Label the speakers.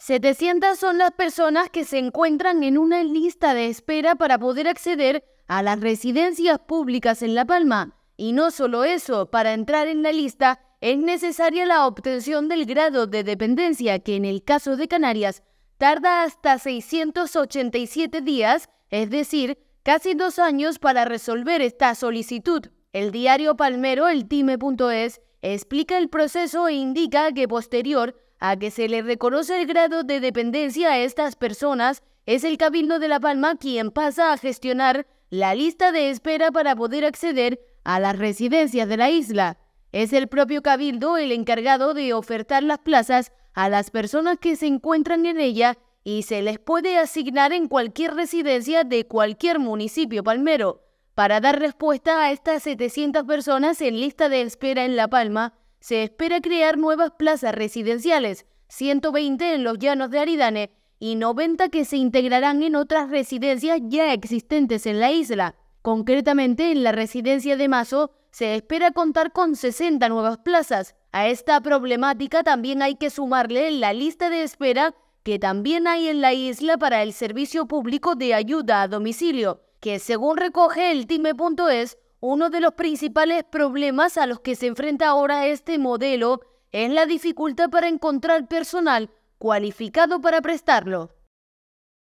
Speaker 1: 700 son las personas que se encuentran en una lista de espera para poder acceder a las residencias públicas en La Palma. Y no solo eso, para entrar en la lista es necesaria la obtención del grado de dependencia que en el caso de Canarias tarda hasta 687 días, es decir, casi dos años para resolver esta solicitud. El diario palmero eltime.es explica el proceso e indica que posterior a que se le reconoce el grado de dependencia a estas personas, es el Cabildo de La Palma quien pasa a gestionar la lista de espera para poder acceder a las residencias de la isla. Es el propio Cabildo el encargado de ofertar las plazas a las personas que se encuentran en ella y se les puede asignar en cualquier residencia de cualquier municipio palmero. Para dar respuesta a estas 700 personas en lista de espera en La Palma, se espera crear nuevas plazas residenciales, 120 en los llanos de Aridane y 90 que se integrarán en otras residencias ya existentes en la isla. Concretamente, en la residencia de Mazo se espera contar con 60 nuevas plazas. A esta problemática también hay que sumarle la lista de espera que también hay en la isla para el servicio público de ayuda a domicilio, que según recoge el time.es, uno de los principales problemas a los que se enfrenta ahora este modelo es la dificultad para encontrar personal cualificado para prestarlo.